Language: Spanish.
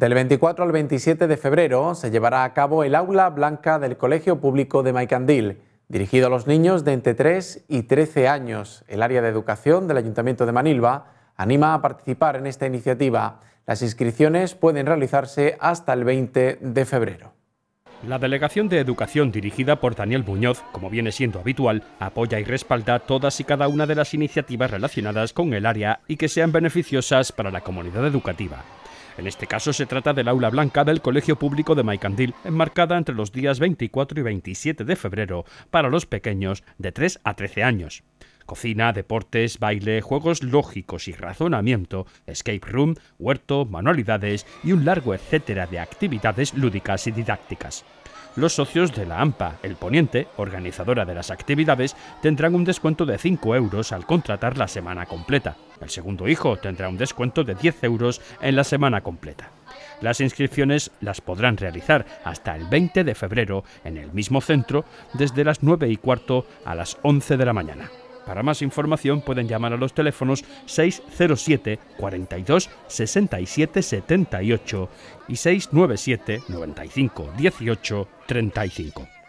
Del 24 al 27 de febrero se llevará a cabo el aula blanca del Colegio Público de Maicandil, dirigido a los niños de entre 3 y 13 años. El área de educación del Ayuntamiento de Manilva anima a participar en esta iniciativa. Las inscripciones pueden realizarse hasta el 20 de febrero. La Delegación de Educación dirigida por Daniel Buñoz, como viene siendo habitual, apoya y respalda todas y cada una de las iniciativas relacionadas con el área y que sean beneficiosas para la comunidad educativa. En este caso se trata del aula blanca del Colegio Público de Maicandil, enmarcada entre los días 24 y 27 de febrero para los pequeños de 3 a 13 años. Cocina, deportes, baile, juegos lógicos y razonamiento, escape room, huerto, manualidades y un largo etcétera de actividades lúdicas y didácticas los socios de la AMPA, el Poniente, organizadora de las actividades, tendrán un descuento de 5 euros al contratar la semana completa. El segundo hijo tendrá un descuento de 10 euros en la semana completa. Las inscripciones las podrán realizar hasta el 20 de febrero en el mismo centro desde las 9 y cuarto a las 11 de la mañana. Para más información pueden llamar a los teléfonos 607 42 67 78 y 697 95 18 35.